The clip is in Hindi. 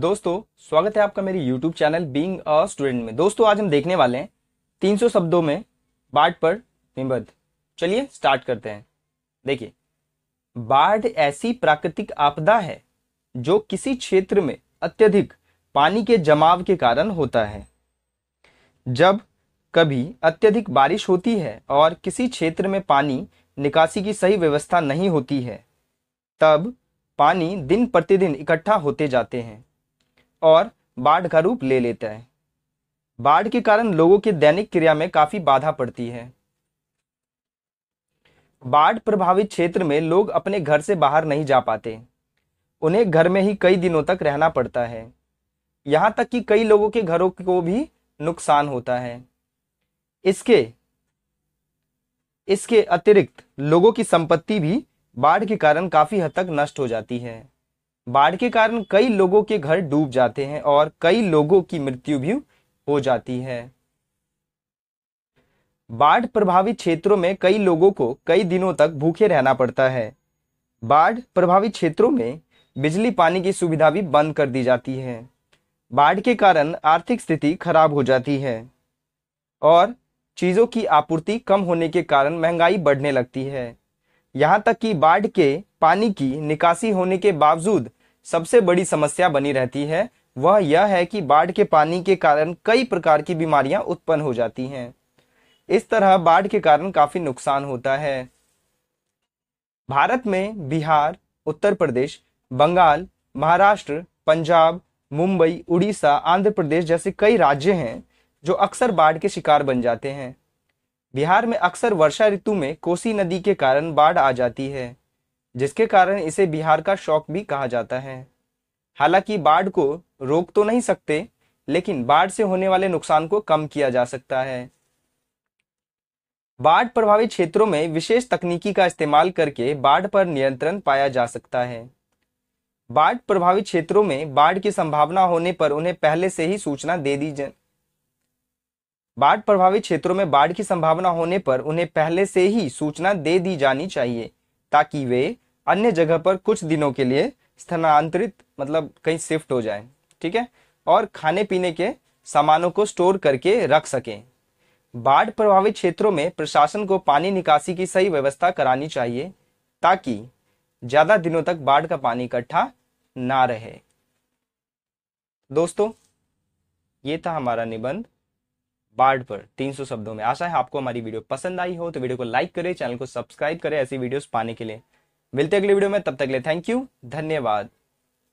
दोस्तों स्वागत है आपका मेरे YouTube चैनल बींग अ स्टूडेंट में दोस्तों आज हम देखने वाले हैं 300 शब्दों में बाढ़ पर निबद्ध चलिए स्टार्ट करते हैं देखिए बाढ़ ऐसी प्राकृतिक आपदा है जो किसी क्षेत्र में अत्यधिक पानी के जमाव के कारण होता है जब कभी अत्यधिक बारिश होती है और किसी क्षेत्र में पानी निकासी की सही व्यवस्था नहीं होती है तब पानी दिन प्रतिदिन इकट्ठा होते जाते हैं और बाढ़ का रूप ले लेता है बाढ़ के कारण लोगों के दैनिक क्रिया में काफी बाधा पड़ती है बाढ़ प्रभावित क्षेत्र में लोग अपने घर से बाहर नहीं जा पाते उन्हें घर में ही कई दिनों तक रहना पड़ता है यहाँ तक कि कई लोगों के घरों को भी नुकसान होता है इसके इसके अतिरिक्त लोगों की संपत्ति भी बाढ़ के कारण काफी हद तक नष्ट हो जाती है बाढ़ के कारण कई लोगों के घर डूब जाते हैं और कई लोगों की मृत्यु भी हो जाती है बाढ़ प्रभावित क्षेत्रों में कई लोगों को कई दिनों तक भूखे रहना पड़ता है बाढ़ प्रभावित क्षेत्रों में बिजली पानी की सुविधा भी बंद कर दी जाती है बाढ़ के कारण आर्थिक स्थिति खराब हो जाती है और चीज़ों की आपूर्ति कम होने के कारण महंगाई बढ़ने लगती है यहां तक कि बाढ़ के पानी की निकासी होने के बावजूद सबसे बड़ी समस्या बनी रहती है वह यह है कि बाढ़ के पानी के कारण कई प्रकार की बीमारियां उत्पन्न हो जाती हैं इस तरह बाढ़ के कारण काफी नुकसान होता है भारत में बिहार उत्तर प्रदेश बंगाल महाराष्ट्र पंजाब मुंबई उड़ीसा आंध्र प्रदेश जैसे कई राज्य हैं जो अक्सर बाढ़ के शिकार बन जाते हैं बिहार में अक्सर वर्षा ऋतु में कोसी नदी के कारण बाढ़ आ जाती है जिसके कारण इसे बिहार का शौक भी कहा जाता है हालांकि बाढ़ को रोक तो नहीं सकते लेकिन बाढ़ से होने वाले नुकसान को कम किया जा सकता है बाढ़ प्रभावित क्षेत्रों में विशेष तकनीकी का इस्तेमाल करके बाढ़ पर नियंत्रण पाया जा सकता है बाढ़ प्रभावित क्षेत्रों में बाढ़ की संभावना होने पर उन्हें पहले से ही सूचना दे दी जाए बाढ़ प्रभावित क्षेत्रों में बाढ़ की संभावना होने पर उन्हें पहले से ही सूचना दे दी जानी चाहिए ताकि वे अन्य जगह पर कुछ दिनों के लिए स्थानांतरित मतलब कहीं शिफ्ट हो जाए ठीक है और खाने पीने के सामानों को स्टोर करके रख सकें बाढ़ प्रभावित क्षेत्रों में प्रशासन को पानी निकासी की सही व्यवस्था करानी चाहिए ताकि ज्यादा दिनों तक बाढ़ का पानी इकट्ठा ना रहे दोस्तों ये था हमारा निबंध बाढ़ पर 300 शब्दों में आशा है आपको हमारी वीडियो पसंद आई हो तो वीडियो को लाइक करें चैनल को सब्सक्राइब करें ऐसी वीडियोस पाने के लिए मिलते अगले वीडियो में तब तक ले थैंक यू धन्यवाद